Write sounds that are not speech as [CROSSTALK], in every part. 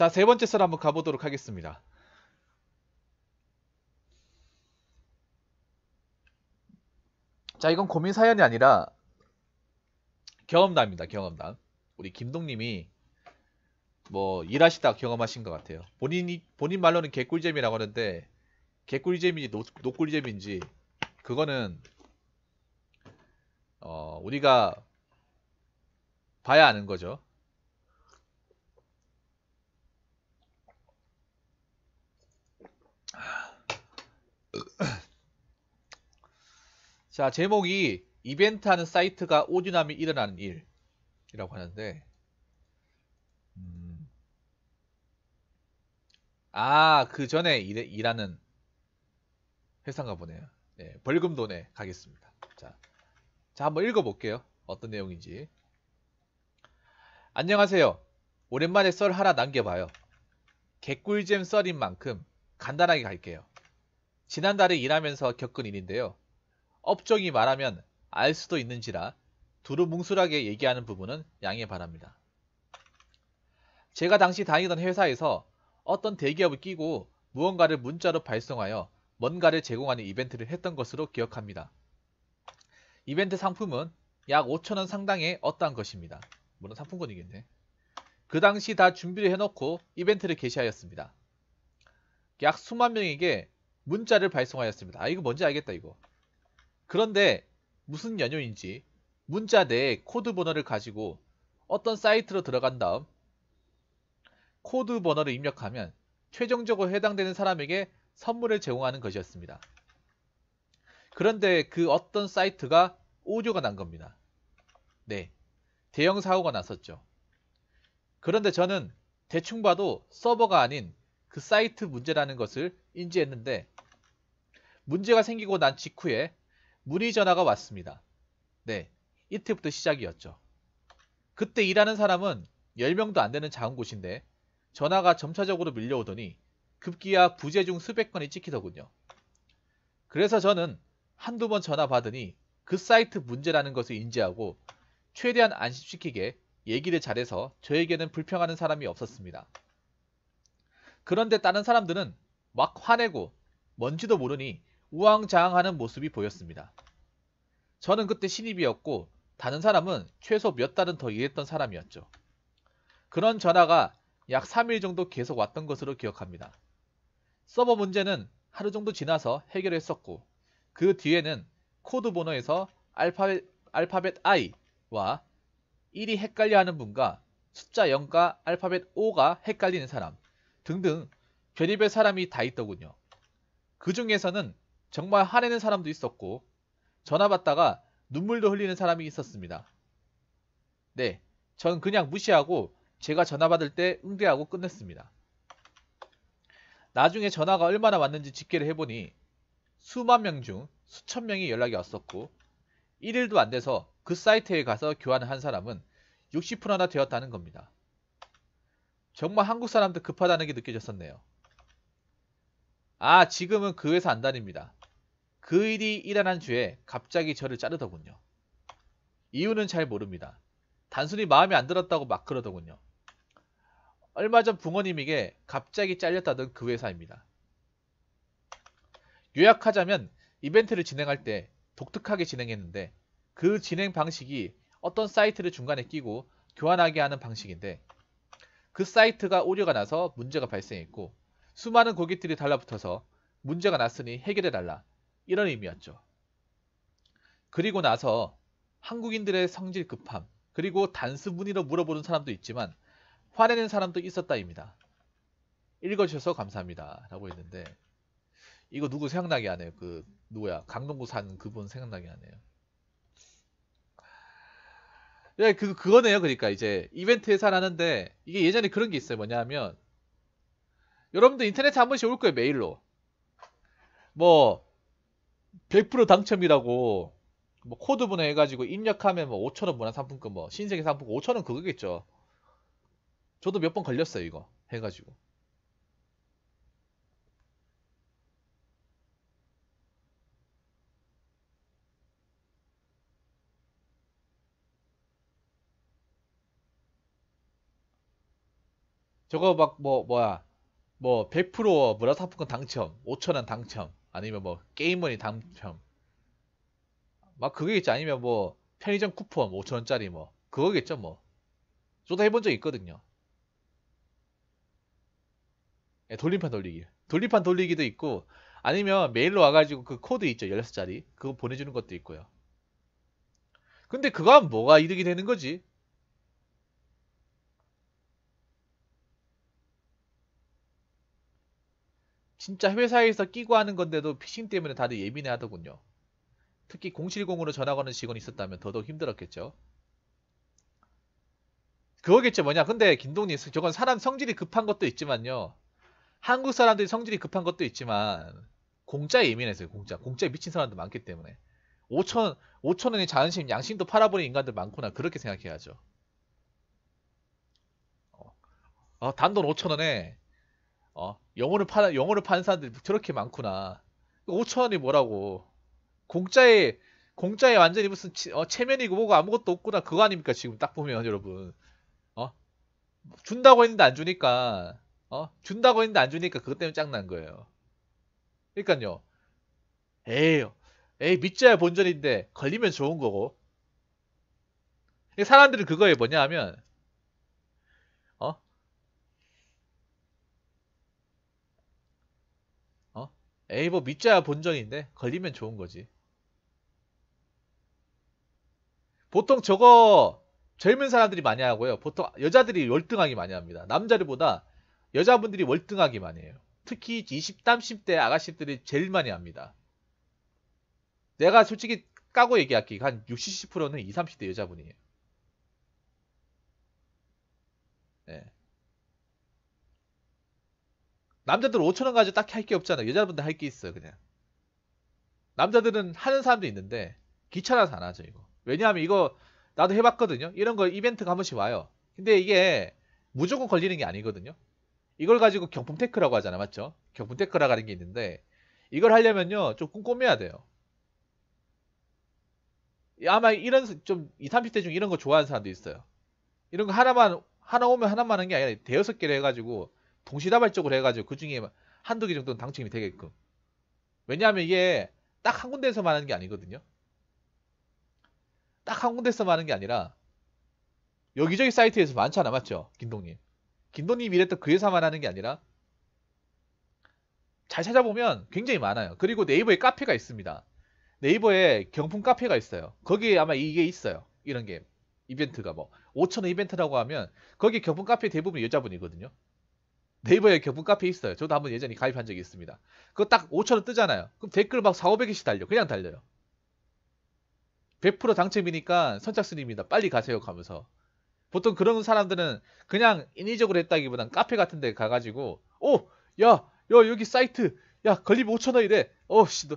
자, 세 번째 썰 한번 가보도록 하겠습니다. 자, 이건 고민 사연이 아니라 경험담입니다. 경험담. 우리 김동님이 뭐 일하시다 경험하신 것 같아요. 본인이 본인 말로는 개꿀잼이라고 하는데 개꿀잼인지 노, 노꿀잼인지 그거는 어, 우리가 봐야 아는 거죠. 그, [CLEARS THROAT] 자 제목이 이벤트 하는 사이트가 오디나미 일어나는 일이라고 하는데 음, 아그 전에 일, 하는 회사인가 보네요 네, 벌금 돈에 가겠습니다 자, 자 한번 읽어볼게요 어떤 내용인지 안녕하세요 오랜만에 썰 하나 남겨봐요 개꿀잼 썰인 만큼 간단하게 갈게요 지난달에 일하면서 겪은 일인데요. 업종이 말하면 알 수도 있는지라 두루뭉술하게 얘기하는 부분은 양해 바랍니다. 제가 당시 다니던 회사에서 어떤 대기업을 끼고 무언가를 문자로 발송하여 뭔가를 제공하는 이벤트를 했던 것으로 기억합니다. 이벤트 상품은 약 5천원 상당의 어떠한 것입니다. 물론 상품권이겠네. 그 당시 다 준비를 해놓고 이벤트를 개시하였습니다. 약 수만 명에게 문자를 발송하였습니다. 아 이거 뭔지 알겠다 이거. 그런데 무슨 연유인지 문자 내에 코드 번호를 가지고 어떤 사이트로 들어간 다음 코드 번호를 입력하면 최종적으로 해당되는 사람에게 선물을 제공하는 것이었습니다. 그런데 그 어떤 사이트가 오류가 난 겁니다. 네, 대형 사고가 났었죠. 그런데 저는 대충 봐도 서버가 아닌 그 사이트 문제라는 것을 인지했는데 문제가 생기고 난 직후에 문의 전화가 왔습니다. 네, 이때부터 시작이었죠. 그때 일하는 사람은 10명도 안 되는 작은 곳인데 전화가 점차적으로 밀려오더니 급기야 부재 중 수백 건이 찍히더군요. 그래서 저는 한두 번 전화 받으니 그 사이트 문제라는 것을 인지하고 최대한 안심시키게 얘기를 잘해서 저에게는 불평하는 사람이 없었습니다. 그런데 다른 사람들은 막 화내고 뭔지도 모르니 우왕좌왕하는 모습이 보였습니다. 저는 그때 신입이었고 다른 사람은 최소 몇 달은 더 일했던 사람이었죠. 그런 전화가 약 3일 정도 계속 왔던 것으로 기억합니다. 서버 문제는 하루 정도 지나서 해결했었고 그 뒤에는 코드 번호에서 알파벳, 알파벳 I와 1이 헷갈려하는 분과 숫자 0과 알파벳 O가 헷갈리는 사람 등등 개립의 사람이 다 있더군요. 그 중에서는 정말 화내는 사람도 있었고 전화 받다가 눈물도 흘리는 사람이 있었습니다. 네, 전 그냥 무시하고 제가 전화 받을 때 응대하고 끝냈습니다. 나중에 전화가 얼마나 왔는지 집계를 해보니 수만 명 중 수천 명이 연락이 왔었고 1일도 안 돼서 그 사이트에 가서 교환을 한 사람은 60%나 되었다는 겁니다. 정말 한국 사람들 급하다는 게 느껴졌었네요. 아 지금은 그 회사 안 다닙니다. 그 일이 일어난 주에 갑자기 저를 자르더군요. 이유는 잘 모릅니다. 단순히 마음에 안 들었다고 막 그러더군요. 얼마 전부모님에게 갑자기 잘렸다던 그 회사입니다. 요약하자면 이벤트를 진행할 때 독특하게 진행했는데 그 진행 방식이 어떤 사이트를 중간에 끼고 교환하게 하는 방식인데 그 사이트가 오류가 나서 문제가 발생했고 수많은 고객들이 달라붙어서 문제가 났으니 해결해달라. 이런 의미였죠. 그리고 나서 한국인들의 성질 급함, 그리고 단수 문의로 물어보는 사람도 있지만 화내는 사람도 있었다입니다. 읽어주셔서 감사합니다. 라고 했는데 이거 누구 생각나게 하네요. 그 누구야 강동구 산 그분 생각나게 하네요. 예, 그 그거네요. 그러니까 이제 이벤트 회사를 하는데 이게 예전에 그런 게 있어요. 뭐냐면 하 여러분들 인터넷에 한 번씩 올 거예요 메일로 뭐 100% 당첨이라고 뭐 코드 번호해가지고 입력하면 뭐 5천원 문화 상품권 뭐 신세계 상품권 5천원 그거겠죠 저도 몇 번 걸렸어요 이거 해가지고 저거 막 뭐 뭐야 뭐100%무라사포콘 당첨, 5천원 당첨, 아니면 뭐 게임머니 당첨 막 그게 있지 아니면 뭐 편의점 쿠폰 5천원짜리 뭐 그거겠죠 뭐 저도 해본 적 있거든요 네, 돌림판 돌리기 돌림판 돌리기도 있고 아니면 메일로 와가지고 그 코드 있죠 16자리 그거 보내주는 것도 있고요 근데 그거 하면 뭐가 이득이 되는 거지 진짜 회사에서 끼고 하는 건데도 피싱 때문에 다들 예민해 하더군요. 특히 070으로 전화 거는 직원이 있었다면 더더욱 힘들었겠죠. 그거겠죠 뭐냐 근데 김동님 저건 사람 성질이 급한 것도 있지만요 한국 사람들이 성질이 급한 것도 있지만 공짜예민해서요 공짜 공짜에 미친 사람도 많기 때문에 5천 5천 원의 자존심 양심도 팔아버린 인간들 많구나 그렇게 생각해야죠 어, 어 단돈 5천 원에 어, 영어를 파는 영어를 파는 사람들이 뭐 저렇게 많구나. 5천 원이 뭐라고? 공짜에 공짜에 완전히 무슨 치, 어, 체면이고 뭐고 아무것도 없구나 그거 아닙니까 지금 딱 보면 여러분. 어? 준다고 했는데 안 주니까 어? 준다고 했는데 안 주니까 그것 때문에 짱난 거예요. 그러니까요. 에이, 에이 믿자야 본전인데 걸리면 좋은 거고. 사람들은 그거에 뭐냐 하면 에이버 밑자 뭐 본전인데 걸리면 좋은 거지. 보통 저거 젊은 사람들이 많이 하고요. 보통 여자들이 월등하게 많이 합니다. 남자들보다 여자분들이 월등하게 많이 해요. 특히 20, 30대 아가씨들이 제일 많이 합니다. 내가 솔직히 까고 얘기할게. 한 60, 70%는 20, 30대 여자분이에요. 네. 남자들 5천 원 가지고 딱히 할 게 없잖아. 여자분들 할 게 있어 그냥. 남자들은 하는 사람도 있는데 귀찮아서 안 하죠 이거. 왜냐하면 이거 나도 해봤거든요. 이런 거 이벤트가 한 번씩 와요. 근데 이게 무조건 걸리는 게 아니거든요. 이걸 가지고 경품 테크라고 하잖아, 맞죠? 경품 테크라고 하는 게 있는데 이걸 하려면요 좀 꼼꼼해야 돼요. 아마 이런 좀2 30대 중 이런 거 좋아하는 사람도 있어요. 이런 거 하나만 하나 오면 하나만 하는 게 아니라 대여섯 개를 해가지고 동시다발적으로 해가지고 그 중에 한두 개 정도는 당첨이 되게끔. 왜냐하면 이게 딱 한 군데에서만 하는 게 아니거든요. 딱 한 군데에서만 하는 게 아니라 여기저기 사이트에서 많잖아, 맞죠? 김동님. 김동님 이랬던 그 회사만 하는 게 아니라 잘 찾아보면 굉장히 많아요. 그리고 네이버에 카페가 있습니다. 네이버에 경품 카페가 있어요. 거기에 아마 이게 있어요. 이런 게 이벤트가 뭐 5천원 이벤트라고 하면 거기 경품 카페 대부분 여자분이거든요. 네이버에 교분 카페 있어요. 저도 한번 예전에 가입한 적이 있습니다. 그거 딱 5천원 뜨잖아요. 그럼 댓글 막 4, 500개씩 달려. 그냥 달려요. 100% 당첨이니까 선착순입니다. 빨리 가세요. 가면서. 보통 그런 사람들은 그냥 인위적으로 했다기보단 카페 같은 데 가가지고 오! 야! 야 여기 사이트! 야 건립 5천원이래! 어씨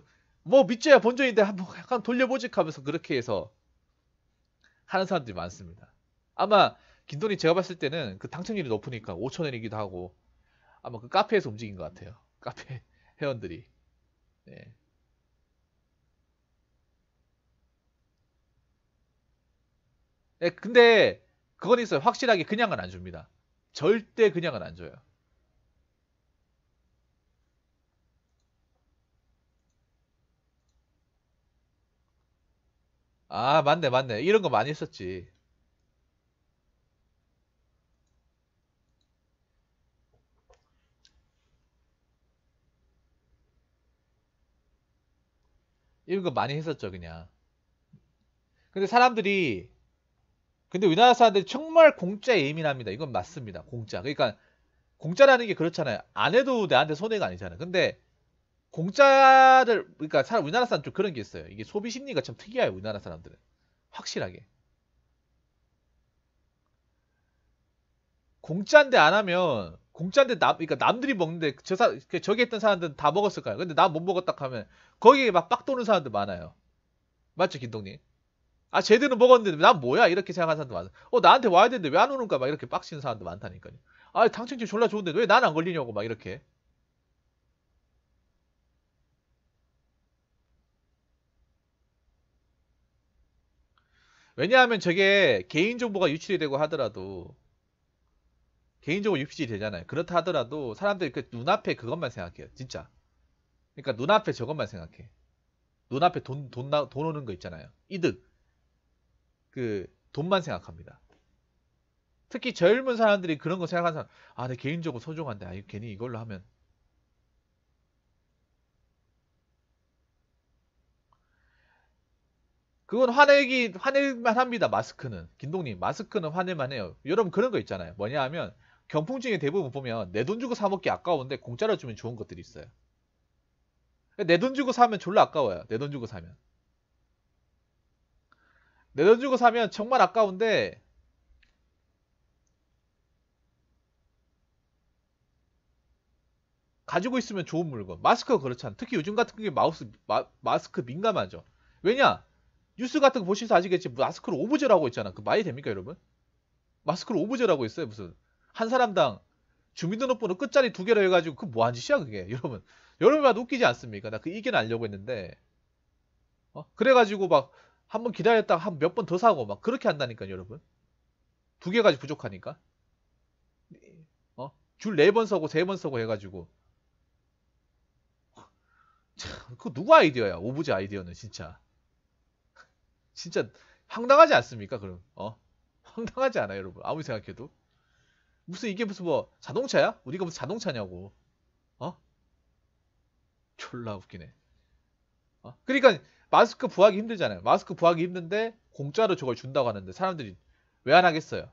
뭐 밑져야 본전인데 한번 약간 돌려보지 하면서 그렇게 해서 하는 사람들이 많습니다. 아마 김돈이 제가 봤을 때는 그 당첨률이 높으니까 5천원이기도 하고 아마 그 카페에서 움직인 것 같아요. 카페 [LAUGHS] 회원들이. 네. 네, 근데 그건 있어요. 확실하게 그냥은 안 줍니다. 절대 그냥은 안 줘요. 아, 맞네, 맞네. 이런 거 많이 했었지. 1거 많이 했었죠, 그냥. 근데 사람들이 근데 우리나라 사람들이 정말 공짜에 예민합니다. 이건 맞습니다. 공짜. 그러니까 공짜라는 게 그렇잖아요. 안 해도 내한테 손해가 아니잖아요. 근데 공짜를 그러니까 사람 우리나라 사람 좀 그런 게 있어요. 이게 소비 심리가 참 특이해요. 우리나라 사람들은 확실하게 공짜인데 안 하면 공짜인데 남 그러니까 남들이 먹는데 저사 그 저기 했던 사람들은 다 먹었을 거요 근데 나 못 먹었다 하면 거기에 막 빡 도는 사람들 많아요. 맞죠, 김동님? 아, 쟤들은 먹었는데 난 뭐야? 이렇게 생각하는 사람도 많아. 어, 나한테 와야 되는데 왜 안 오는가? 막 이렇게 빡치는 사람도 많다니까요. 아, 당첨증 졸라 좋은데 왜 난 안 걸리냐고 막 이렇게. 왜냐하면 저게 개인정보가 유출이 되고 하더라도 개인적으로 입시 되잖아요. 그렇다 하더라도 사람들이 그 눈앞에 그것만 생각해요. 진짜. 그러니까 눈앞에 저것만 생각해. 눈앞에 돈, 돈, 나, 돈 오는 거 있잖아요. 이득. 그, 돈만 생각합니다. 특히 젊은 사람들이 그런 거 생각하는 사람, 아, 내 개인적으로 소중한데, 아, 괜히 이걸로 하면. 그건 화내기, 화낼만 합니다, 마스크는. 김동님, 마스크는 화낼만 해요. 여러분, 그런 거 있잖아요. 뭐냐 하면, 경품 증에 대부분 보면 내 돈 주고 사 먹기 아까운데 공짜로 주면 좋은 것들이 있어요. 내 돈 주고 사면 졸라 아까워요. 내 돈 주고 사면. 내 돈 주고 사면 정말 아까운데 가지고 있으면 좋은 물건. 마스크가 그렇잖아. 특히 요즘 같은 게 마우스 마, 마스크 민감하죠. 왜냐? 뉴스 같은 거 보시면서 아시겠지 마스크를 오브제라고 있잖아. 그 말이 됩니까, 여러분? 마스크를 오브제라고 있어요, 무슨. 한 사람당 주민등록번호 끝자리 두개로 해가지고 그 뭐한 짓이야 그게 [LAUGHS] 여러분 여러분 봐도 웃기지 않습니까? 나 그이견 알려고 했는데 어? 그래가지고 막 한 번 기다렸다가 한 몇 번 더 사고 막 그렇게 한다니까 여러분 두개 가지 부족하니까 어? 줄 네 번 서고 세 번 서고 해가지고 그거 누구 아이디어야 오브제 아이디어는 진짜 [LAUGHS] 진짜 황당하지 않습니까 그럼 어? 황당하지 않아 여러분 아무리 생각해도 무슨 이게 무슨 뭐 자동차야? 우리가 무슨 자동차냐고. 어? 졸라 웃기네. 어? 그러니까 마스크 부하기 힘들잖아요. 마스크 부하기 힘든데 공짜로 저걸 준다고 하는데 사람들이 왜 안 하겠어요?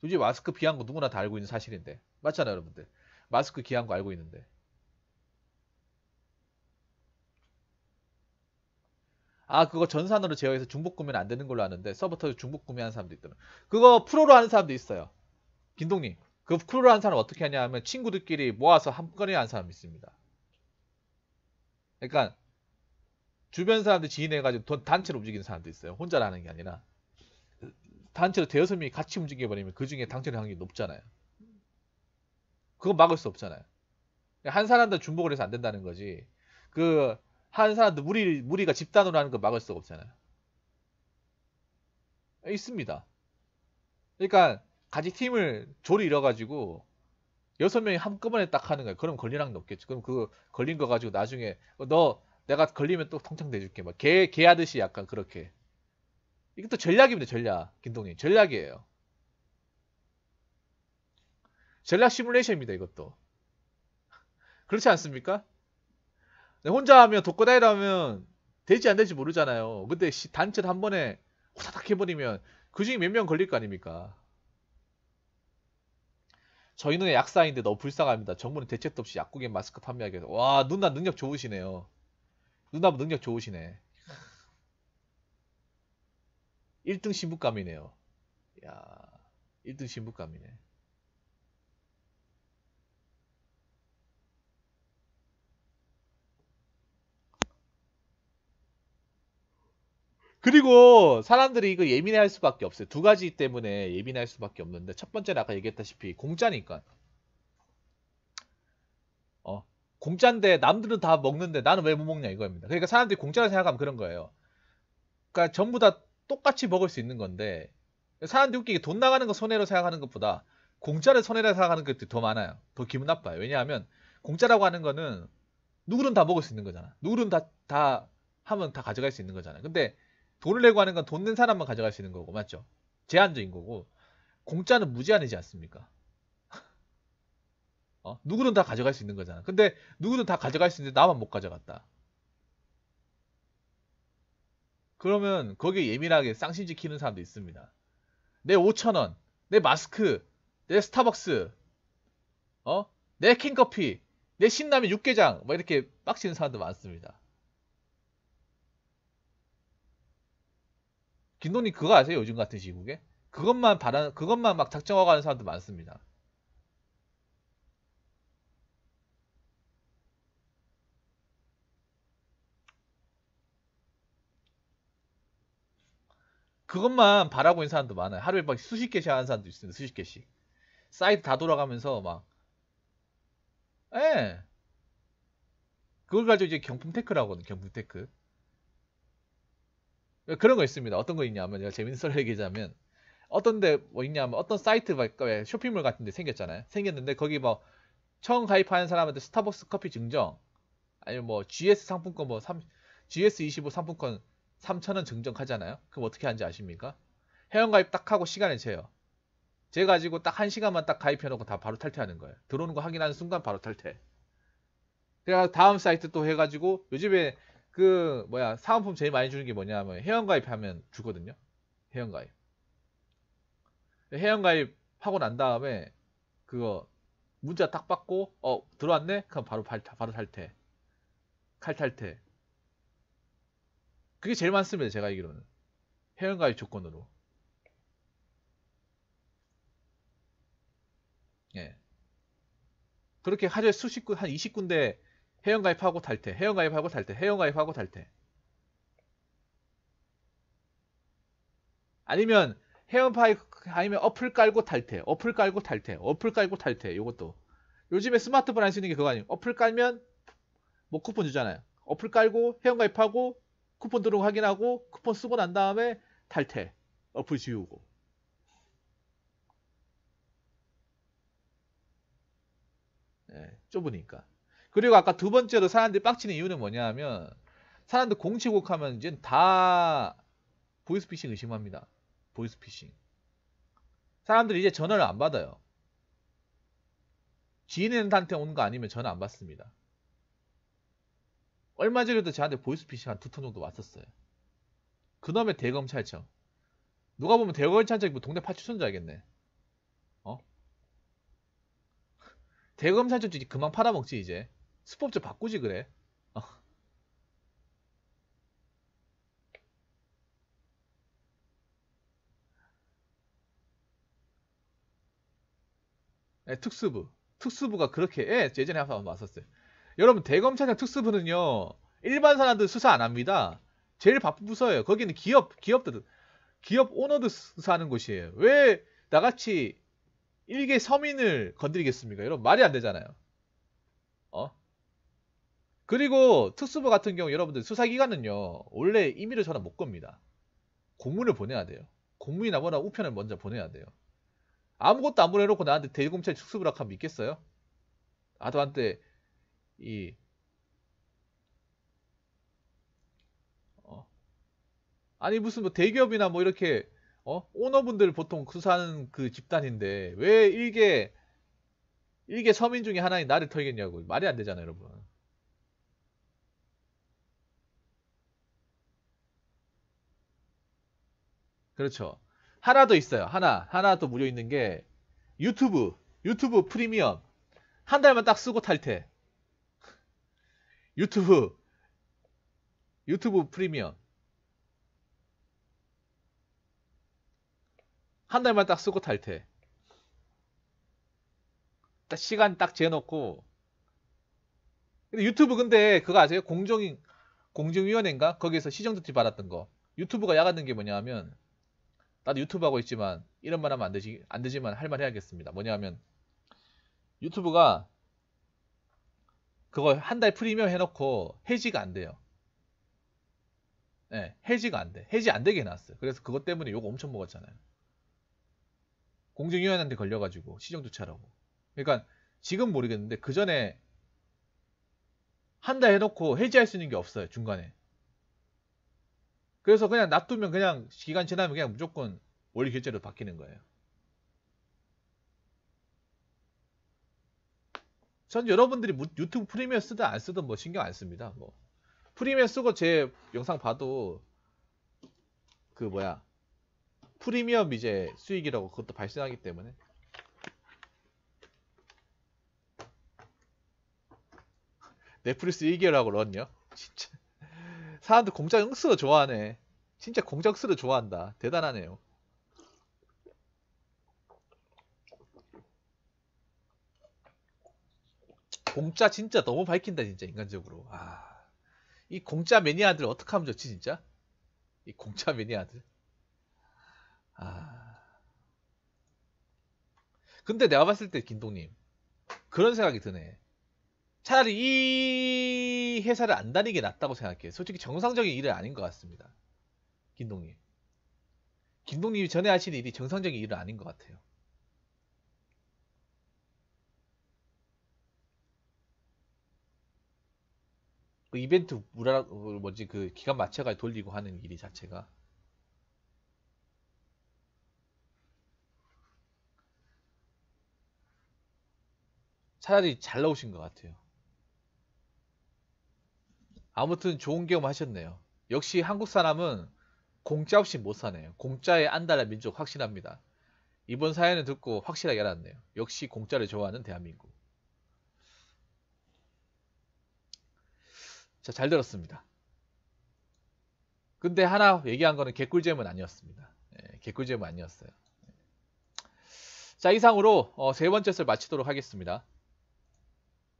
도대체 마스크 비한 거 누구나 다 알고 있는 사실인데. 맞잖아요, 여러분들. 마스크 귀한 거 알고 있는데. 아 그거 전산으로 제어해서 중복 구매는 안 되는 걸로 아는데 서버터에 중복 구매하는 사람도 있더라 그거 프로로 하는 사람도 있어요 김동님그 쿨을 한 사람 어떻게 하냐 하면 친구들끼리 모아서 한 건에 한 사람 있습니다. 그러니까 주변 사람들 지인 해가지고 단체로 움직이는 사람도 있어요. 혼자 라는게 아니라 단체로 대여섯 명이 같이 움직여버리면 그 중에 당첨될 확률이 높잖아요. 그거 막을 수 없잖아요. 한 사람도 중복을 해서 안 된다는 거지. 그 한 사람도 무리 무리가 집단으로 하는 거 막을 수가 없잖아요. 있습니다. 그러니까 같이 팀을 조리 잃어가지고 여섯 명이 한꺼번에 딱 하는 거야. 그럼 걸리랑높겠지 그럼 그 걸린 거 가지고 나중에 어, 너 내가 걸리면 또 통창 내줄게 막개 개하듯이 약간 그렇게. 이것도 전략입니다. 전략. 김동님 전략이에요. 전략 시뮬레이션입니다. 이것도. 그렇지 않습니까? 혼자 하면 독거다이라면 되지 안 될지 모르잖아요. 근데 단체를 한 번에 호다닥 해버리면 그 중에 몇 명 걸릴 거 아닙니까? 저희 눈에 약사인데 너 불쌍합니다. 정부는 대책도 없이 약국에 마스크 판매하게 해서 와 누나 능력 좋으시네요. 누나 능력 좋으시네. 1등 신부감이네요. 야, 1등 신부감이네. 그리고 사람들이 이거 예민할 해 수밖에 없어요. 두 가지 때문에 예민할 수밖에 없는데 첫 번째는 아까 얘기했다시피 공짜니까. 어, 공짜인데 남들은 다 먹는데 나는 왜 못 먹냐 이거입니다. 그러니까 사람들이 공짜라 생각하면 그런 거예요. 그러니까 전부 다 똑같이 먹을 수 있는 건데 사람들이 웃기게 돈 나가는 거 손해로 생각하는 것보다 공짜를 손해라 생각하는 것들이 더 많아요. 더 기분 나빠요. 왜냐하면 공짜라고 하는 거는 누구든 다 먹을 수 있는 거잖아. 누구든 다, 다 하면 다 가져갈 수 있는 거잖아. 근데 돈을 내고 하는 건 돈 낸 사람만 가져갈 수 있는 거고 맞죠? 제한적인 거고 공짜는 무제한이지 않습니까? [LAUGHS] 어? 누구든 다 가져갈 수 있는 거잖아. 근데 누구든 다 가져갈 수 있는데 나만 못 가져갔다. 그러면 거기에 예민하게 쌍심 지키는 사람도 있습니다. 내 5천원, 내 마스크, 내 스타벅스, 어? 내 캔커피, 내 신라면 육개장 막 뭐 이렇게 빡치는 사람도 많습니다. 김동님 그거 아세요? 요즘 같은 시국에? 그것만 바라 그것만 막 작정하고 하는 사람도 많습니다. 그것만 바라고 있는 사람도 많아요. 하루에 막 수십 개씩 하는 사람도 있습니다. 수십 개씩. 사이트 다 돌아가면서 막 예. 그걸 가지고 이제 경품 테크라고 하거든요. 경품 테크. 그런 거 있습니다. 어떤 거 있냐면 제가 재밌는 썰리 얘기하자면 어떤 데 뭐 있냐면 어떤 사이트 왜 그 쇼핑몰 같은 데 생겼잖아요. 생겼는데 거기 뭐 처음 가입하는 사람한테 스타벅스 커피 증정 아니면 뭐 GS 상품권 뭐 3, GS25 상품권 3천원 증정하잖아요. 그럼 어떻게 하는지 아십니까? 회원 가입 딱 하고 시간을 재요. 재 가지고 딱 한 시간만 딱 가입해 놓고 다 바로 탈퇴하는 거예요. 들어오는 거 확인하는 순간 바로 탈퇴. 그래서 다음 사이트 또 해가지고 요즘에 그 뭐야 사은품 제일 많이 주는 게 뭐냐면 회원가입하면 주거든요. 회원가입. 회원가입 하고 난 다음에 그거 문자 딱 받고 어 들어왔네? 그럼 바로 발, 바로 탈퇴. 칼탈퇴. 그게 제일 많습니다. 제가 알기로는 회원가입 조건으로. 예. 그렇게 하루에 수십 군, 한 20군데 회원가입하고 탈퇴, 회원가입하고 탈퇴, 회원가입하고 탈퇴. 아니면 회원파이 아니면 어플 깔고 탈퇴, 어플 깔고 탈퇴, 어플 깔고 탈퇴. 이것도 요즘에 스마트폰 할 수 있는 게 그거 아니에요. 어플 깔면 뭐 쿠폰 주잖아요. 어플 깔고 회원가입하고 쿠폰 들어온 확인하고 쿠폰 쓰고 난 다음에 탈퇴, 어플 지우고. 네, 좁으니까. 그리고 아까 두 번째로 사람들이 빡치는 이유는 뭐냐 하면 사람들 공치곡하면 이제 다 보이스피싱 의심합니다. 보이스피싱. 사람들이 이제 전화를 안 받아요. 지인한테 오는 거 아니면 전화 안 받습니다. 얼마 전에도 저한테 보이스피싱 한 두 통 정도 왔었어요. 그놈의 대검찰청. 누가 보면 대검찰청이 뭐 동네 파출소인 줄 알겠네. 어? 대검찰청도 이제 그만 팔아먹지 이제. 스폰 좀 바꾸지 그래 네, 특수부 특수부가 그렇게 예, 예전에 한번 봤었어요 여러분 대검찰청 특수부는요 일반 사람들 수사 안 합니다 제일 바쁜 부서예요 거기는 기업 기업들 기업 오너들 수사하는 곳이에요 왜 나같이 일개 서민을 건드리겠습니까 여러분 말이 안 되잖아요 어? 그리고 특수부 같은 경우 여러분들 수사기관은요 원래 임의로 전화 못 겁니다. 공문을 보내야 돼요. 공문이 나거나 우편을 먼저 보내야 돼요. 아무것도 안 보내놓고 나한테 대검찰 특수부라 하면 믿겠어요? 아들한테이 어. 아니 무슨 뭐 대기업이나 뭐 이렇게 어? 오너분들 보통 수사하는 그 집단인데 왜 일개 일개 서민 중에 하나인 나를 털겠냐고 말이 안 되잖아요 여러분 그렇죠. 하나 더 있어요. 하나. 하나 또 무료 있는 게 유튜브. 유튜브 프리미엄. 한 달만 딱 쓰고 탈퇴. 유튜브. 유튜브 프리미엄. 한 달만 딱 쓰고 탈퇴. 딱 시간 딱 재놓고. 근데 유튜브 근데 그거 아세요? 공정 인 공정위원회인가? 거기에서 시정 조치 받았던 거. 유튜브가 야간된 게 뭐냐면 하 나도 유튜브 하고 있지만 이런 말 하면 안 되지 안 되지만 할 말 해야겠습니다. 뭐냐면 유튜브가 그거 한 달 프리미엄 해놓고 해지가 안 돼요. 예, 네, 해지가 안 돼. 해지 안 되게 해놨어요. 그래서 그것 때문에 욕 엄청 먹었잖아요. 공정위원한테 걸려가지고 시정조차라고. 그러니까 지금 모르겠는데 그 전에 한 달 해놓고 해지할 수 있는 게 없어요 중간에. 그래서 그냥 놔두면 그냥 기간 지나면 그냥 무조건 원리 결제로 바뀌는 거예요. 전 여러분들이 유튜브 프리미엄 쓰든 안 쓰든 뭐 신경 안 씁니다. 뭐 프리미엄 쓰고 제 영상 봐도 그 뭐야 프리미엄 이제 수익이라고 그것도 발생하기 때문에 넷플릭스 1개월하고 런요 [LAUGHS] 진짜 사람들 공작 응스를 좋아하네. 진짜 공작 응스를 좋아한다. 대단하네요. 공짜 진짜 너무 밝힌다 진짜 인간적으로. 아, 이 공짜 매니아들 어떻게 하면 좋지 진짜? 이 공짜 매니아들. 아. 근데 내가 봤을 때 김동님 그런 생각이 드네. 차라리 이 회사를 안 다니게 낫다고 생각해요. 솔직히 정상적인 일은 아닌 것 같습니다. 김동님. 김동님이 전에 하신 일이 정상적인 일은 아닌 것 같아요. 그 이벤트 우라 어, 뭐지 그 기간 맞춰가 돌리고 하는 일이 자체가 차라리 잘 나오신 것 같아요. 아무튼 좋은 경험 하셨네요. 역시 한국 사람은 공짜 없이 못 사네요. 공짜에 안달한 민족 확신합니다. 이번 사연을 듣고 확실하게 알았네요. 역시 공짜를 좋아하는 대한민국. 자, 잘 들었습니다. 근데 하나 얘기한 거는 개꿀잼은 아니었습니다. 예, 개꿀잼은 아니었어요. 자, 이상으로 어, 세 번째 썰 마치도록 하겠습니다.